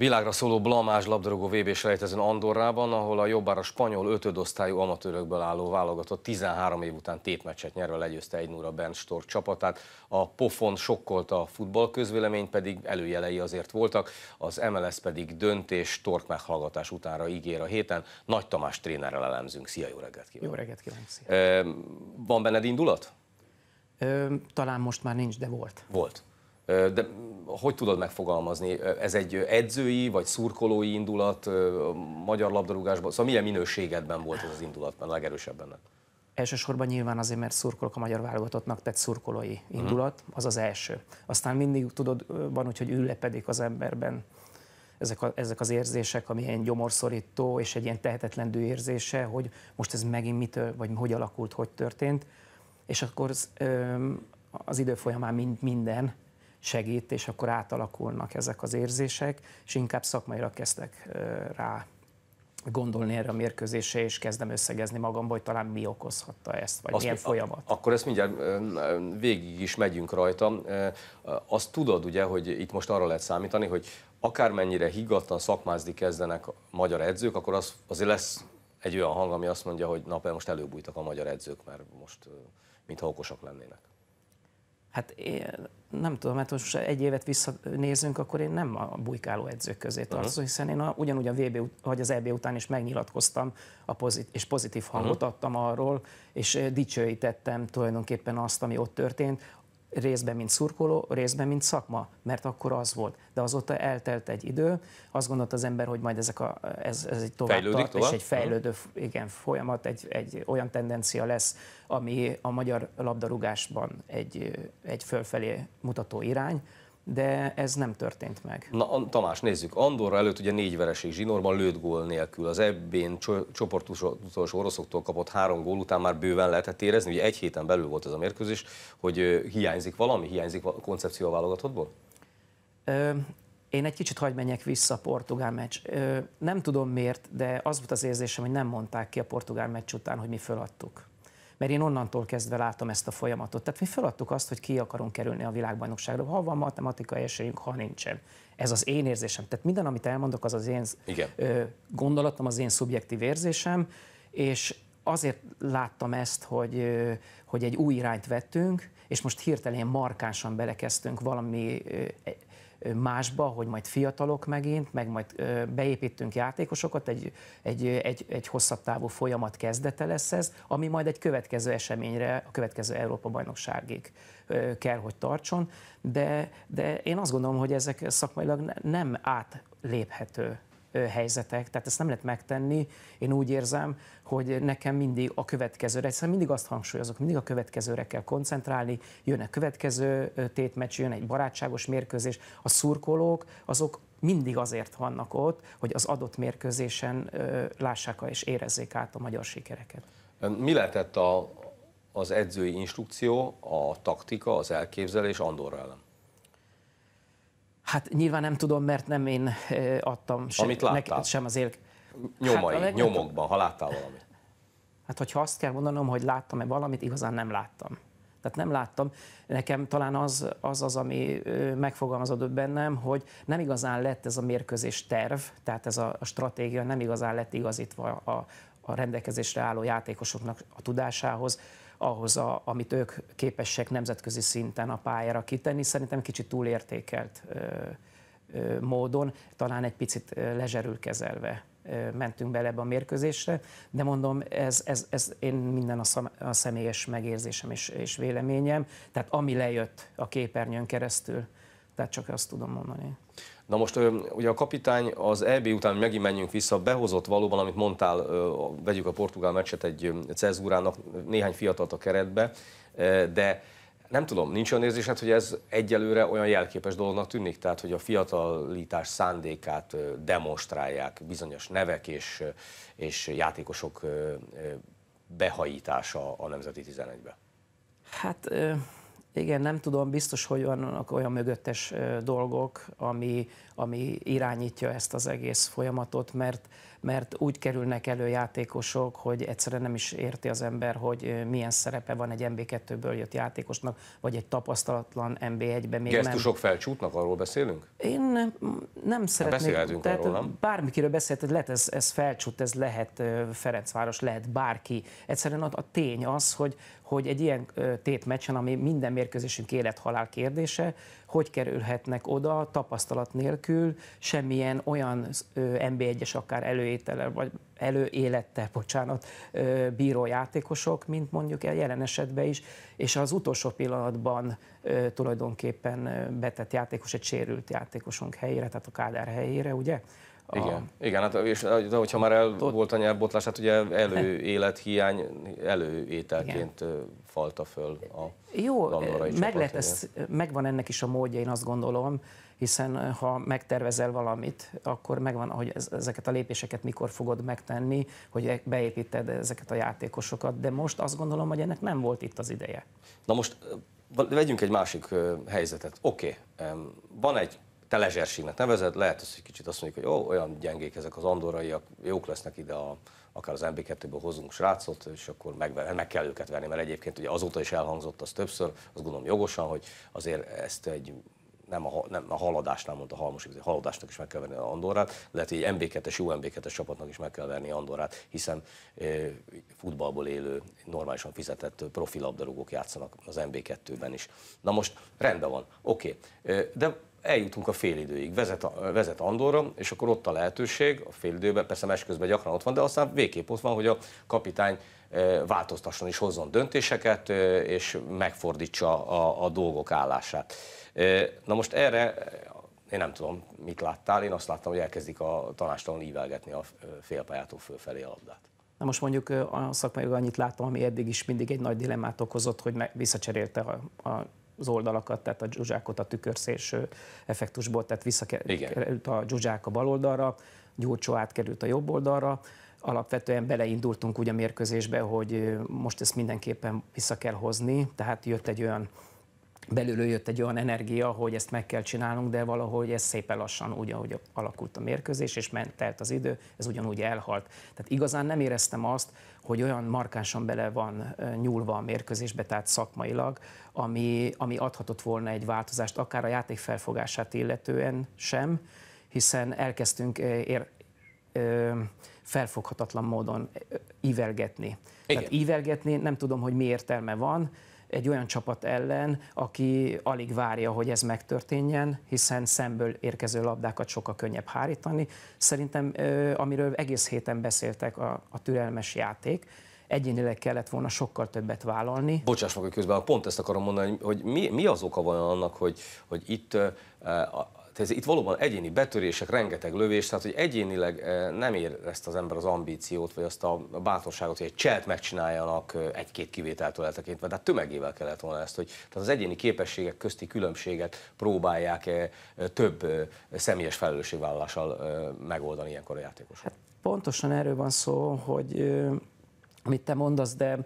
Világra szóló blamás labdarúgó vb rejtezen Andorrában, ahol a jobbára spanyol ötödosztályú amatőrökből álló válogatott 13 év után tétmeccset nyerve legyőzte egy a Bern Stork csapatát. A pofon sokkolta a futball közvélemény, pedig előjelei azért voltak, az MLS pedig döntés Stork meghallgatás utánra ígér a héten. Nagy Tamás trénerrel elemzünk. Szia, jó reggelt kívánok! Jó reggelt kívánok! Szia. Van benned indulat? Ö, talán most már nincs, de volt. Volt. De hogy tudod megfogalmazni? Ez egy edzői vagy szurkolói indulat a magyar labdarúgásban? Szóval milyen minőségedben volt ez az indulat, mert legerősebb benned? Elsősorban nyilván azért, mert szurkolok a magyar válogatottnak, tehát szurkolói mhm. indulat, az az első. Aztán mindig tudod, van úgy, hogy ülepedik az emberben ezek, a, ezek az érzések, ami ilyen gyomorszorító és egy ilyen tehetetlen érzése, hogy most ez megint mitől, vagy hogy alakult, hogy történt. És akkor az, az idő folyamán mind, minden segít, és akkor átalakulnak ezek az érzések, és inkább szakmaira kezdtek rá gondolni erre a mérkőzésre, és kezdem összegezni magamból, hogy talán mi okozhatta ezt, vagy azt milyen mi, folyamat. Akkor ezt mindjárt végig is megyünk rajta. Azt tudod ugye, hogy itt most arra lehet számítani, hogy akármennyire higgadtan szakmázni kezdenek a magyar edzők, akkor az, azért lesz egy olyan hang, ami azt mondja, hogy na, most előbújtak a magyar edzők, mert most mintha okosak lennének. Hát én nem tudom, mert hát most egy évet visszanézünk, akkor én nem a bujkáló edzők közé tartozom, uh-huh. hiszen én a, ugyanúgy a VB, vagy az EB után is megnyilatkoztam, a pozit, és pozitív hangot uh-huh. adtam arról, és dicsőítettem tulajdonképpen azt, ami ott történt részben, mint szurkoló, részben, mint szakma, mert akkor az volt. De azóta eltelt egy idő, azt gondolt az ember, hogy majd ezek a, ez, ez egy tovább tart, tovább? és egy fejlődő igen, folyamat, egy, egy olyan tendencia lesz, ami a magyar labdarúgásban egy, egy fölfelé mutató irány, de ez nem történt meg. Na Tamás, nézzük, Andorra előtt ugye négy vereség zsinórban lőtt gól nélkül, az ebbén csoportos utolsó oroszoktól kapott három gól után már bőven lehetett érezni, ugye egy héten belül volt ez a mérkőzés, hogy hiányzik valami, hiányzik a koncepció a válogatottból? Ö, én egy kicsit hagyd menjek vissza a portugál meccs. Ö, nem tudom miért, de az volt az érzésem, hogy nem mondták ki a portugál meccs után, hogy mi föladtuk mert én onnantól kezdve látom ezt a folyamatot. Tehát mi feladtuk azt, hogy ki akarunk kerülni a világbajnokságra, ha van matematikai esélyünk, ha nincsen. Ez az én érzésem. Tehát minden, amit elmondok, az az én Igen. gondolatom, az én szubjektív érzésem, és azért láttam ezt, hogy, hogy egy új irányt vettünk, és most hirtelen markánsan belekezdtünk valami másba, hogy majd fiatalok megint, meg majd beépítünk játékosokat, egy, egy, egy, egy hosszabb távú folyamat kezdete lesz ez, ami majd egy következő eseményre, a következő Európa-bajnokságig kell, hogy tartson, de, de én azt gondolom, hogy ezek szakmailag nem átléphető helyzetek, tehát ezt nem lehet megtenni. Én úgy érzem, hogy nekem mindig a következőre, hiszen mindig azt hangsúlyozok, mindig a következőre kell koncentrálni, jön a következő tétmecs, jön egy barátságos mérkőzés, a szurkolók azok mindig azért vannak ott, hogy az adott mérkőzésen lássák és érezzék át a magyar sikereket. Mi lehetett a, az edzői instrukció, a taktika, az elképzelés Andorra ellen? Hát nyilván nem tudom, mert nem én adtam se, Amit neked sem az élk. Nyomai, hát, nyomokban, ha láttál valamit. Hát, hogyha azt kell mondanom, hogy láttam-e valamit, igazán nem láttam. Tehát nem láttam. Nekem talán az az, az ami megfogalmazódott bennem, hogy nem igazán lett ez a mérkőzés terv, tehát ez a, a stratégia nem igazán lett igazítva a, a rendelkezésre álló játékosoknak a tudásához, ahhoz, a, amit ők képesek nemzetközi szinten a pályára kitenni. Szerintem kicsit túlértékelt ö, ö, módon, talán egy picit lezserül kezelve ö, mentünk bele ebbe a mérkőzésre, de mondom, ez, ez, ez én minden a, szam, a személyes megérzésem és, és véleményem, tehát ami lejött a képernyőn keresztül, tehát csak azt tudom mondani. Na most ugye a kapitány az EB után, hogy megint menjünk vissza, behozott valóban, amit mondtál, vegyük a portugál meccset egy cezúrának, néhány fiatalt a keretbe, de nem tudom, nincs olyan érzésed, hogy ez egyelőre olyan jelképes dolognak tűnik, tehát hogy a fiatalítás szándékát demonstrálják bizonyos nevek és, és játékosok behajítása a Nemzeti 11-be? Hát igen, nem tudom, biztos, hogy vannak olyan mögöttes dolgok, ami, ami irányítja ezt az egész folyamatot, mert, mert úgy kerülnek elő játékosok, hogy egyszerűen nem is érti az ember, hogy milyen szerepe van egy MB2-ből jött játékosnak, vagy egy tapasztalatlan mb 1 be még Gesztusok nem. felcsútnak, arról beszélünk? Én nem, nem hát szeretnék. Beszélhetünk tehát arról, nem? Bármikiről beszélhet, lehet ez, ez felcsút, ez lehet Ferencváros, lehet bárki. Egyszerűen a, a tény az, hogy, hogy egy ilyen meccsen, ami minden mérkőzésünk élet-halál kérdése, hogy kerülhetnek oda tapasztalat nélkül, semmilyen olyan NB1-es akár előétele, vagy előélettel, bocsánat, bírójátékosok, mint mondjuk a jelen esetben is, és az utolsó pillanatban tulajdonképpen betett játékos egy sérült játékosunk helyére, tehát a Kádár helyére, ugye? Igen, igen hát, és de hát, hogyha már el Ott... volt a nyelvbotlás, hát ugye előélethiány előételként igen. falta föl a Jó, meg lehet ez, megvan ennek is a módja, én azt gondolom, hiszen ha megtervezel valamit, akkor megvan, hogy ezeket a lépéseket mikor fogod megtenni, hogy e-, beépíted ezeket a játékosokat, de most azt gondolom, hogy ennek nem volt itt az ideje. Na most vegyünk egy másik helyzetet. Oké, okay. van egy te lezserségnek nevezed, lehet az, hogy kicsit azt mondjuk, hogy ó, olyan gyengék ezek az andoraiak, jók lesznek ide a, akár az MB2-ből hozunk srácot, és akkor meg, hát meg kell őket venni, mert egyébként ugye azóta is elhangzott az többször, azt gondolom jogosan, hogy azért ezt egy nem a, nem a haladásnál mondta Halmos, hogy haladásnak is meg kell venni a Andorrát, lehet, hogy egy MB2-es, jó MB2-es csapatnak is meg kell venni Andorrát, hiszen e, futballból élő, normálisan fizetett profilabdarúgók játszanak az MB2-ben is. Na most rendben van, oké, okay. de eljutunk a félidőig, vezet, vezet Andorra, és akkor ott a lehetőség, a félidőben, persze meccs közben gyakran ott van, de aztán végképp ott van, hogy a kapitány eh, változtasson is hozzon döntéseket, eh, és megfordítsa a, a dolgok állását. Eh, na most erre én nem tudom, mit láttál, én azt láttam, hogy elkezdik a tanástalan ívelgetni a félpályától fölfelé a labdát. Na most mondjuk a szakmai annyit láttam, ami eddig is mindig egy nagy dilemmát okozott, hogy visszacserélte a, a az oldalakat, tehát a dzsuzsákot a tükörszélső effektusból, tehát visszakerült a dzsuzsák a bal oldalra, Gyurcsó átkerült a jobb oldalra, alapvetően beleindultunk úgy a mérkőzésbe, hogy most ezt mindenképpen vissza kell hozni, tehát jött egy olyan belülről jött egy olyan energia, hogy ezt meg kell csinálnunk, de valahogy ez szépen lassan úgy, ahogy alakult a mérkőzés, és ment telt az idő, ez ugyanúgy elhalt. Tehát igazán nem éreztem azt, hogy olyan markánsan bele van nyúlva a mérkőzésbe, tehát szakmailag, ami, ami adhatott volna egy változást, akár a játék felfogását illetően sem, hiszen elkezdtünk ér, ö, felfoghatatlan módon ívelgetni. Igen. Tehát ívelgetni nem tudom, hogy mi értelme van, egy olyan csapat ellen, aki alig várja, hogy ez megtörténjen, hiszen szemből érkező labdákat sokkal könnyebb hárítani. Szerintem, amiről egész héten beszéltek a, a türelmes játék, egyénileg kellett volna sokkal többet vállalni. Bocsáss meg, hogy közben pont ezt akarom mondani, hogy mi, mi az oka van annak, hogy, hogy itt tehát itt valóban egyéni betörések, rengeteg lövés, tehát hogy egyénileg eh, nem ér ezt az ember az ambíciót, vagy azt a bátorságot, hogy egy cselt megcsináljanak eh, egy-két kivételtől eltekintve. Tehát tömegével kellett volna ezt, hogy tehát az egyéni képességek közti különbséget próbálják eh, több személyes felelősségvállalással megoldani ilyenkor a játékosok. Hát pontosan erről van szó, hogy amit te mondasz, de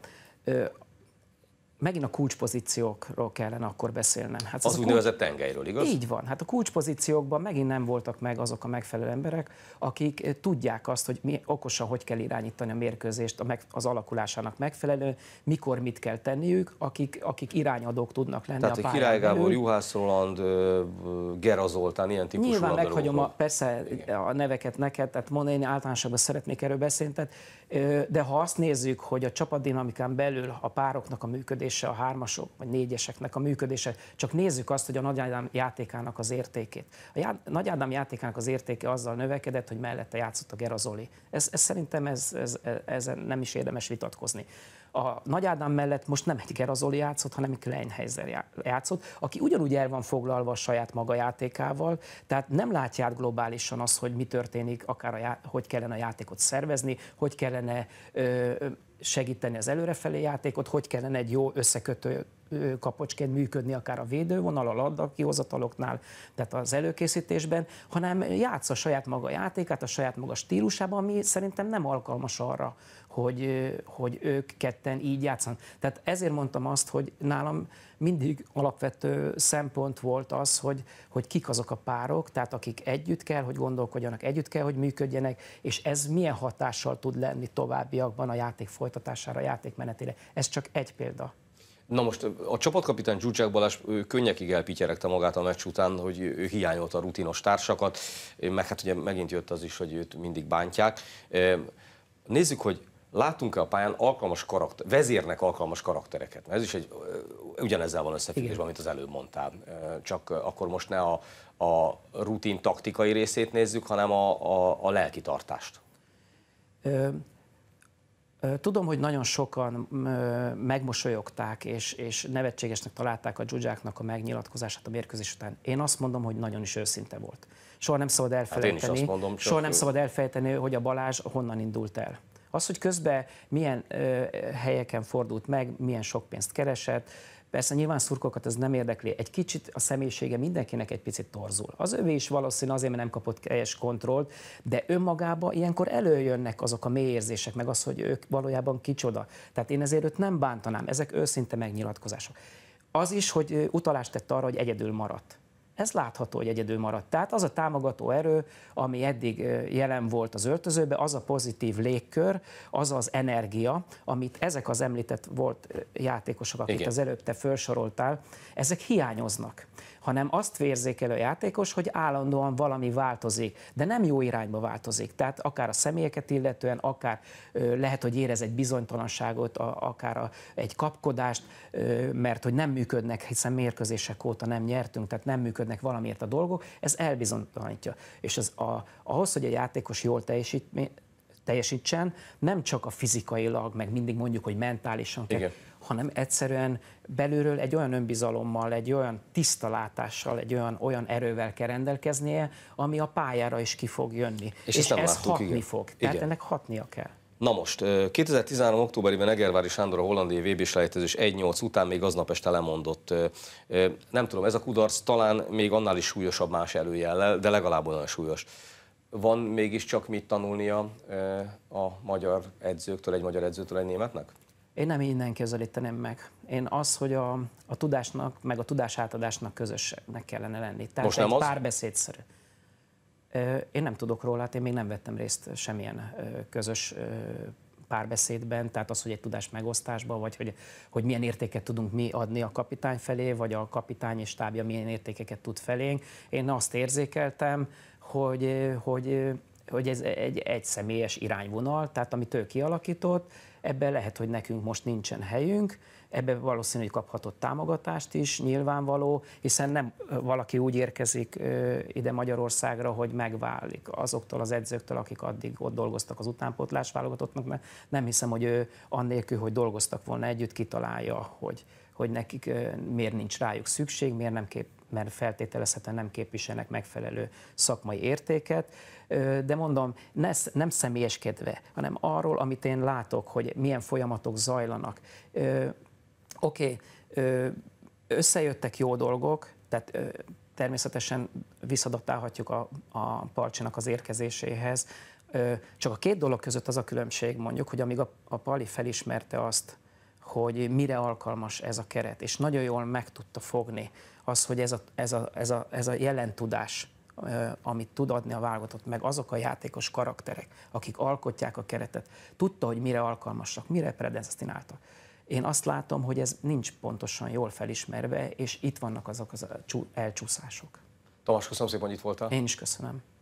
megint a kulcspozíciókról kellene akkor beszélnem. Hát az, az úgynevezett kulcs... tengelyről, igaz? Így van. Hát a kulcspozíciókban megint nem voltak meg azok a megfelelő emberek, akik eh, tudják azt, hogy mi, okosan hogy kell irányítani a mérkőzést a meg, az alakulásának megfelelő, mikor mit kell tenniük, akik, akik irányadók tudnak lenni Tehát a pályán Király Gábor, Juhász Roland, Gera Zoltán, ilyen típusú Nyilván meghagyom a, persze Igen. a neveket neked, tehát mondani, én általánosabban szeretnék erről beszélni, tehát, de ha azt nézzük, hogy a dinamikán belül a pároknak a működés működése, a hármasok vagy négyeseknek a működése. Csak nézzük azt, hogy a Nagy Ádám játékának az értékét. A já- Nagy Ádám játékának az értéke azzal növekedett, hogy mellette játszott a Gerazoli. Ez, ez szerintem ez, ez, ez, nem is érdemes vitatkozni. A Nagy Ádám mellett most nem egy Gerazoli játszott, hanem Kleinheiser játszott, aki ugyanúgy el van foglalva a saját maga játékával, tehát nem látja át globálisan azt, hogy mi történik, akár a já- hogy kellene a játékot szervezni, hogy kellene ö, segíteni az előrefelé játékot, hogy kellene egy jó összekötő kapocsként működni akár a védővonal, a labda kihozataloknál, tehát az előkészítésben, hanem játsza saját maga játékát, a saját maga stílusában, ami szerintem nem alkalmas arra, hogy, hogy ők ketten így játszanak. Tehát ezért mondtam azt, hogy nálam mindig alapvető szempont volt az, hogy, hogy kik azok a párok, tehát akik együtt kell, hogy gondolkodjanak, együtt kell, hogy működjenek, és ez milyen hatással tud lenni továbbiakban a játék folytatására, a játék menetére. Ez csak egy példa. Na most a csapatkapitány Zsuzsák Balázs könnyekig elpityeregte magát a meccs után, hogy ő hiányolta a rutinos társakat, meg hát ugye megint jött az is, hogy őt mindig bántják. Nézzük, hogy látunk-e a pályán alkalmas karakter, vezérnek alkalmas karaktereket? Ez is egy, ugyanezzel van összefüggésben, amit az előbb mondtál. Csak akkor most ne a, a rutin taktikai részét nézzük, hanem a, a, a lelki tartást. Tudom, hogy nagyon sokan megmosolyogták és, és nevetségesnek találták a dzsuzsáknak a megnyilatkozását a mérkőzés után. Én azt mondom, hogy nagyon is őszinte volt. Soha nem szabad hát elfelejteni, hát mondom, soha nem szabad elfelejteni, hogy a Balázs honnan indult el. Az, hogy közben milyen ö, helyeken fordult meg, milyen sok pénzt keresett, Persze nyilván szurkokat ez nem érdekli. Egy kicsit a személyisége mindenkinek egy picit torzul. Az övé is valószínű azért, mert nem kapott teljes kontrollt, de önmagában ilyenkor előjönnek azok a mély érzések, meg az, hogy ők valójában kicsoda. Tehát én ezért őt nem bántanám, ezek őszinte megnyilatkozások. Az is, hogy utalást tett arra, hogy egyedül maradt ez látható, hogy egyedül maradt. Tehát az a támogató erő, ami eddig jelen volt az öltözőbe, az a pozitív légkör, az az energia, amit ezek az említett volt játékosok, akit Igen. az előbb te felsoroltál, ezek hiányoznak hanem azt érzékel a játékos, hogy állandóan valami változik, de nem jó irányba változik. Tehát akár a személyeket illetően, akár lehet, hogy érez egy bizonytalanságot, akár egy kapkodást, mert hogy nem működnek, hiszen mérkőzések óta nem nyertünk, tehát nem működnek valamiért a dolgok, ez elbizonytalanítja. És az a, ahhoz, hogy a játékos jól teljesít, teljesítsen, nem csak a fizikailag, meg mindig mondjuk, hogy mentálisan kell, hanem egyszerűen belülről egy olyan önbizalommal, egy olyan tiszta látással, egy olyan, olyan erővel kell rendelkeznie, ami a pályára is ki fog jönni. És, és ez láttuk, hatni igen. fog. Tehát igen. ennek hatnia kell. Na most, 2013. októberében Egervári Sándor a hollandiai vb selejtezés 1-8 után még aznap este lemondott. Nem tudom, ez a kudarc talán még annál is súlyosabb más előjellel, de legalább olyan súlyos van mégiscsak mit tanulnia eh, a magyar edzőktől, egy magyar edzőtől, egy németnek? Én nem innen közelíteném meg. Én az, hogy a, a tudásnak, meg a tudásátadásnak közösnek kellene lenni. Tehát Most nem egy az? párbeszédszerű. Én nem tudok róla, hát én még nem vettem részt semmilyen közös párbeszédben, tehát az, hogy egy tudás megosztásban, vagy hogy, hogy milyen értéket tudunk mi adni a kapitány felé, vagy a kapitány és tábja milyen értékeket tud felénk. Én azt érzékeltem, hogy, hogy hogy ez egy, egy személyes irányvonal, tehát amit ő kialakított, ebben lehet, hogy nekünk most nincsen helyünk, ebbe valószínű, hogy kaphatott támogatást is, nyilvánvaló, hiszen nem valaki úgy érkezik ide Magyarországra, hogy megválik azoktól az edzőktől, akik addig ott dolgoztak az utánpótlás válogatottnak, mert nem hiszem, hogy ő annélkül, hogy dolgoztak volna együtt, kitalálja, hogy, hogy nekik miért nincs rájuk szükség, miért nem kép, mert feltételezhetően nem képviselnek megfelelő szakmai értéket, de mondom, nem személyeskedve, hanem arról, amit én látok, hogy milyen folyamatok zajlanak oké, okay, összejöttek jó dolgok, tehát ö, természetesen visszadaptálhatjuk a, a parcsinak az érkezéséhez, ö, csak a két dolog között az a különbség mondjuk, hogy amíg a, a Pali felismerte azt, hogy mire alkalmas ez a keret, és nagyon jól meg tudta fogni az, hogy ez a, ez a, ez a, ez a jelentudás, amit tud adni a válogatott, meg azok a játékos karakterek, akik alkotják a keretet, tudta, hogy mire alkalmasak, mire predestináltak. Én azt látom, hogy ez nincs pontosan jól felismerve, és itt vannak azok az elcsúszások. Tamás, köszönöm szépen, hogy itt voltál. Én is köszönöm.